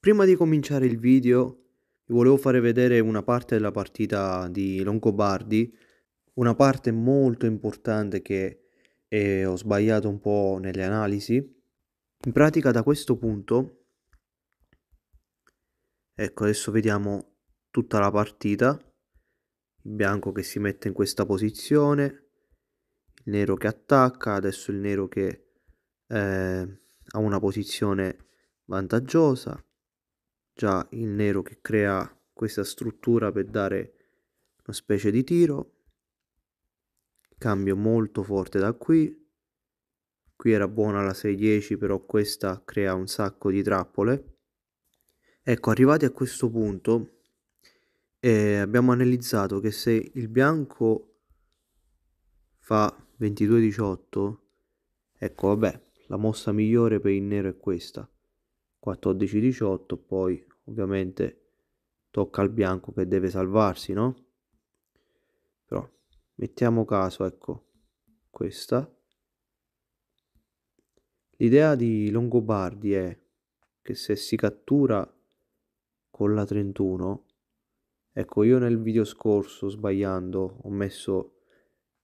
Prima di cominciare il video vi volevo fare vedere una parte della partita di Longobardi, una parte molto importante che eh, ho sbagliato un po' nelle analisi. In pratica da questo punto, ecco adesso vediamo tutta la partita, il bianco che si mette in questa posizione, il nero che attacca, adesso il nero che eh, ha una posizione vantaggiosa già il nero che crea questa struttura per dare una specie di tiro cambio molto forte da qui qui era buona la 610 però questa crea un sacco di trappole ecco arrivati a questo punto eh, abbiamo analizzato che se il bianco fa 22 18 ecco vabbè la mossa migliore per il nero è questa 14-18, poi ovviamente tocca al bianco che deve salvarsi, no? Però mettiamo caso, ecco, questa. L'idea di Longobardi è che se si cattura con la 31, ecco io nel video scorso sbagliando ho messo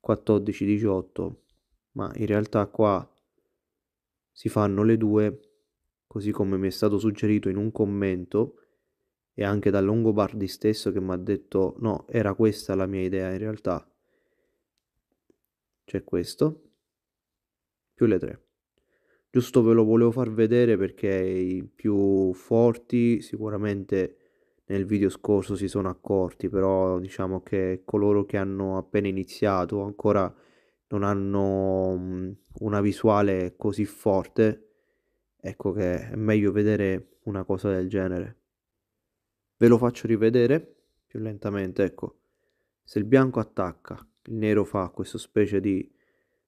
14-18, ma in realtà qua si fanno le due così come mi è stato suggerito in un commento e anche da Longobardi stesso che mi ha detto no, era questa la mia idea in realtà. C'è questo, più le tre. Giusto ve lo volevo far vedere perché i più forti sicuramente nel video scorso si sono accorti, però diciamo che coloro che hanno appena iniziato ancora non hanno una visuale così forte ecco che è meglio vedere una cosa del genere. Ve lo faccio rivedere più lentamente, ecco. Se il bianco attacca, il nero fa questo specie di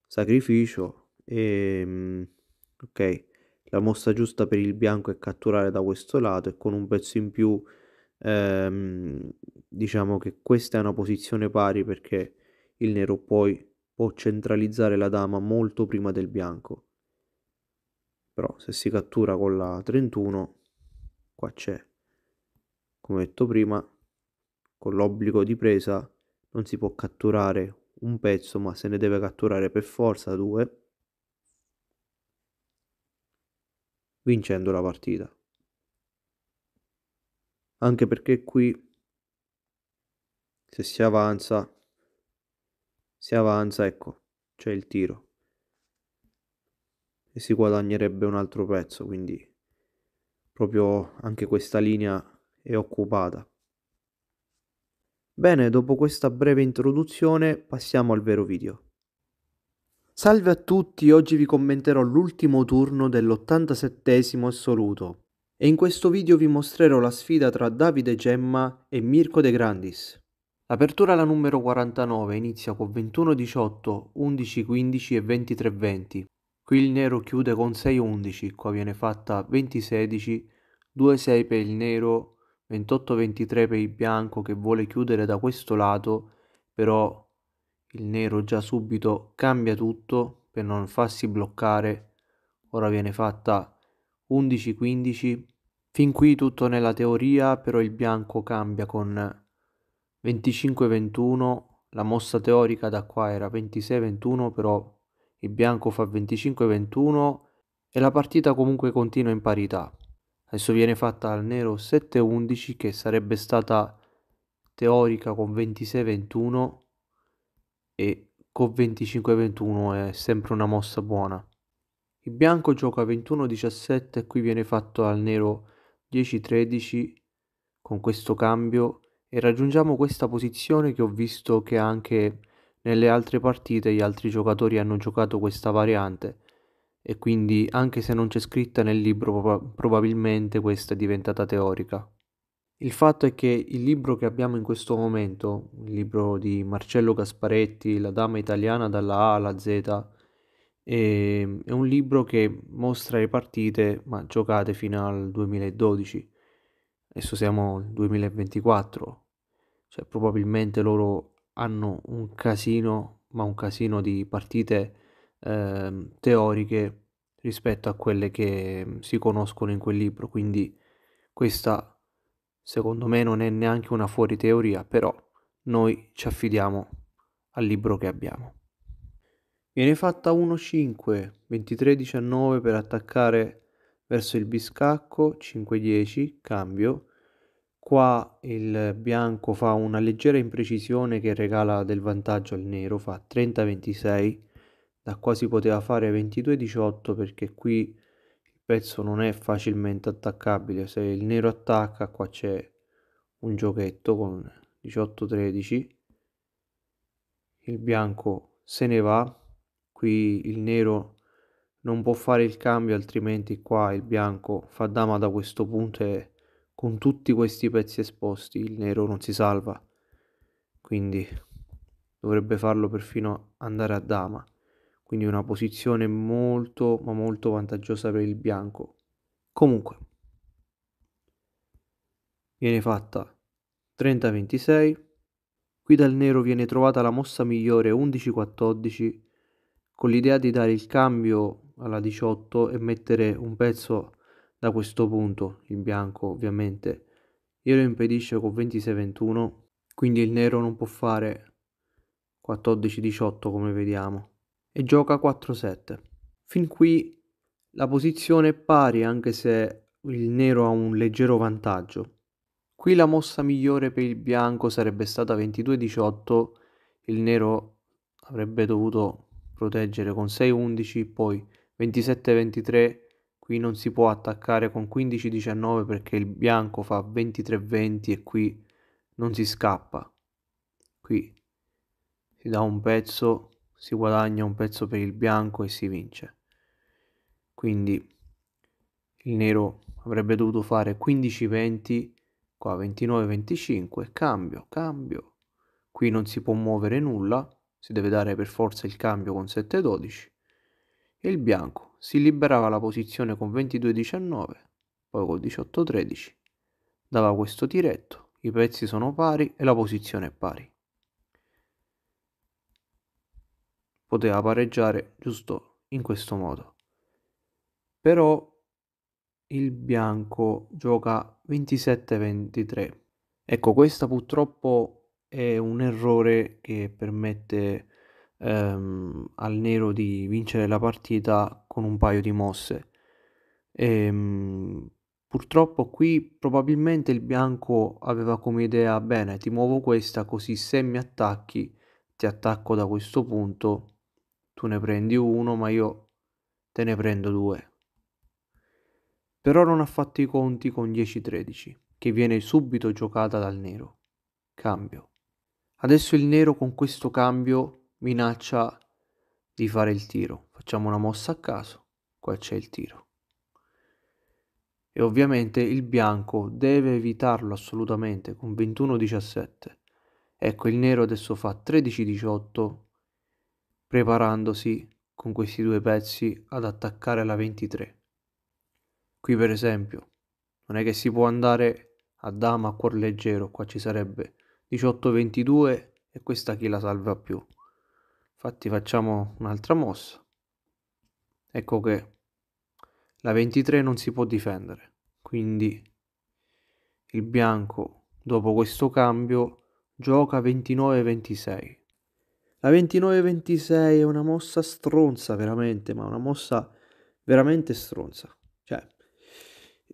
sacrificio e... Ehm, ok, la mossa giusta per il bianco è catturare da questo lato e con un pezzo in più ehm, diciamo che questa è una posizione pari perché il nero poi può centralizzare la dama molto prima del bianco però se si cattura con la 31 qua c'è come detto prima con l'obbligo di presa non si può catturare un pezzo ma se ne deve catturare per forza due vincendo la partita anche perché qui se si avanza si avanza ecco c'è il tiro e si guadagnerebbe un altro pezzo quindi proprio anche questa linea è occupata. Bene, dopo questa breve introduzione passiamo al vero video. Salve a tutti, oggi vi commenterò l'ultimo turno dell'87 assoluto e in questo video vi mostrerò la sfida tra Davide Gemma e Mirko De Grandis. L'apertura alla numero 49 inizia con 21-18, 11-15 e 23-20 Qui il nero chiude con 6 11, qua viene fatta 20 16, 2 6 per il nero, 28 23 per il bianco che vuole chiudere da questo lato, però il nero già subito cambia tutto per non farsi bloccare. Ora viene fatta 11 15. Fin qui tutto nella teoria, però il bianco cambia con 25 21. La mossa teorica da qua era 26 21, però il bianco fa 25-21 e la partita comunque continua in parità. Adesso viene fatta al nero 7-11 che sarebbe stata teorica con 26-21 e con 25-21 è sempre una mossa buona. Il bianco gioca 21-17 e qui viene fatto al nero 10-13 con questo cambio e raggiungiamo questa posizione che ho visto che ha anche nelle altre partite gli altri giocatori hanno giocato questa variante e quindi anche se non c'è scritta nel libro probabilmente questa è diventata teorica. Il fatto è che il libro che abbiamo in questo momento, il libro di Marcello Gasparetti, La Dama Italiana dalla A alla Z, ehm, è, un libro che mostra le partite ma giocate fino al 2012. Adesso siamo nel 2024, cioè probabilmente loro hanno un casino, ma un casino di partite eh, teoriche rispetto a quelle che mm, si conoscono in quel libro, quindi questa secondo me non è neanche una fuori teoria, però noi ci affidiamo al libro che abbiamo. Viene fatta 1-5, 23-19 per attaccare verso il biscacco, 5-10, cambio, Qua il bianco fa una leggera imprecisione che regala del vantaggio al nero, fa 30-26, da qua si poteva fare 22-18 perché qui il pezzo non è facilmente attaccabile, se il nero attacca qua c'è un giochetto con 18-13, il bianco se ne va, qui il nero non può fare il cambio altrimenti qua il bianco fa dama da questo punto e con tutti questi pezzi esposti il nero non si salva, quindi dovrebbe farlo perfino andare a dama, quindi una posizione molto ma molto vantaggiosa per il bianco. Comunque, viene fatta 30-26, qui dal nero viene trovata la mossa migliore 11-14 con l'idea di dare il cambio alla 18 e mettere un pezzo da questo punto il bianco ovviamente glielo impedisce con 26-21, quindi il nero non può fare 14-18 come vediamo e gioca 4-7. Fin qui la posizione è pari anche se il nero ha un leggero vantaggio. Qui la mossa migliore per il bianco sarebbe stata 22-18, il nero avrebbe dovuto proteggere con 6-11, poi 27-23 qui non si può attaccare con 15-19 perché il bianco fa 23-20 e qui non si scappa. Qui si dà un pezzo, si guadagna un pezzo per il bianco e si vince. Quindi il nero avrebbe dovuto fare 15-20, qua 29-25, cambio, cambio. Qui non si può muovere nulla, si deve dare per forza il cambio con 7-12 e il bianco si liberava la posizione con 22-19, poi col 18-13. Dava questo diretto, i pezzi sono pari e la posizione è pari. Poteva pareggiare giusto in questo modo. Però il bianco gioca 27-23. Ecco, questo purtroppo è un errore che permette ehm, al nero di vincere la partita con un paio di mosse. E, ehm, purtroppo qui probabilmente il bianco aveva come idea bene, ti muovo questa così se mi attacchi, ti attacco da questo punto, tu ne prendi uno ma io te ne prendo due. Però non ha fatto i conti con 10-13, che viene subito giocata dal nero. Cambio. Adesso il nero con questo cambio minaccia di fare il tiro. Facciamo una mossa a caso, qua c'è il tiro. E ovviamente il bianco deve evitarlo assolutamente con 21-17. Ecco, il nero adesso fa 13-18, preparandosi con questi due pezzi ad attaccare la 23. Qui per esempio, non è che si può andare a dama a cuor leggero, qua ci sarebbe 18-22 e questa chi la salva più. Infatti facciamo un'altra mossa. Ecco che la 23 non si può difendere. Quindi il bianco dopo questo cambio gioca 29-26. La 29-26 è una mossa stronza veramente, ma una mossa veramente stronza. Cioè,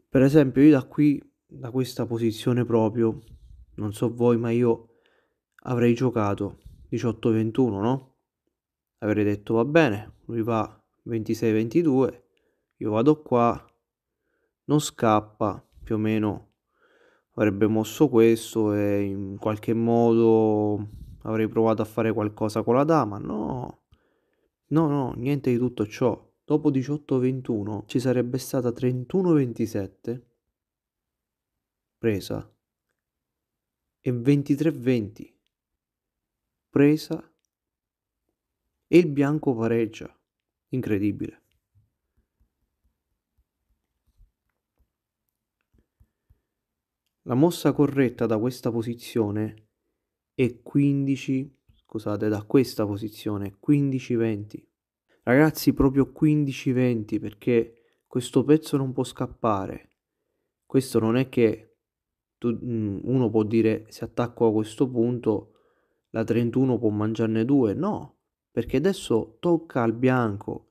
per esempio io da qui, da questa posizione proprio, non so voi, ma io avrei giocato 18-21, no? avrei detto va bene, lui va 26-22, io vado qua, non scappa, più o meno avrebbe mosso questo e in qualche modo avrei provato a fare qualcosa con la dama, no, no, no, niente di tutto ciò. Dopo 18-21 ci sarebbe stata 31-27 presa e 23-20 presa e il bianco pareggia. Incredibile. La mossa corretta da questa posizione è 15, scusate, da questa posizione 15-20. Ragazzi, proprio 15-20 perché questo pezzo non può scappare. Questo non è che tu, mm, uno può dire se attacco a questo punto la 31 può mangiarne due, no perché adesso tocca al bianco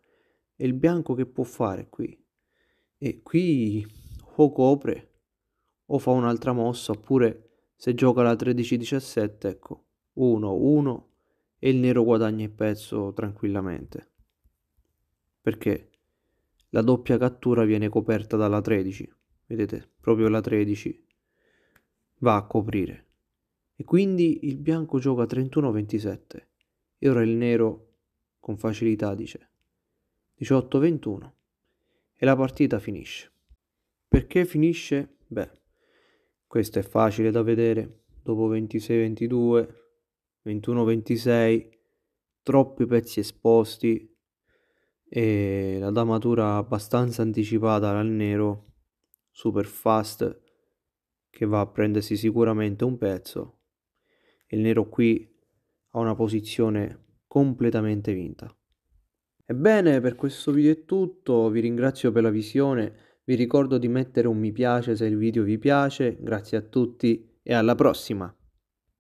e il bianco che può fare qui? E qui o copre o fa un'altra mossa oppure se gioca la 13-17 ecco 1-1 e il nero guadagna il pezzo tranquillamente perché la doppia cattura viene coperta dalla 13 vedete proprio la 13 va a coprire e quindi il bianco gioca 31-27 e ora il nero con facilità dice 18-21 e la partita finisce. Perché finisce? Beh, questo è facile da vedere. Dopo 26-22, 21-26, troppi pezzi esposti e la damatura abbastanza anticipata dal nero, super fast, che va a prendersi sicuramente un pezzo. Il nero qui a una posizione completamente vinta. Ebbene, per questo video è tutto, vi ringrazio per la visione, vi ricordo di mettere un mi piace se il video vi piace, grazie a tutti e alla prossima!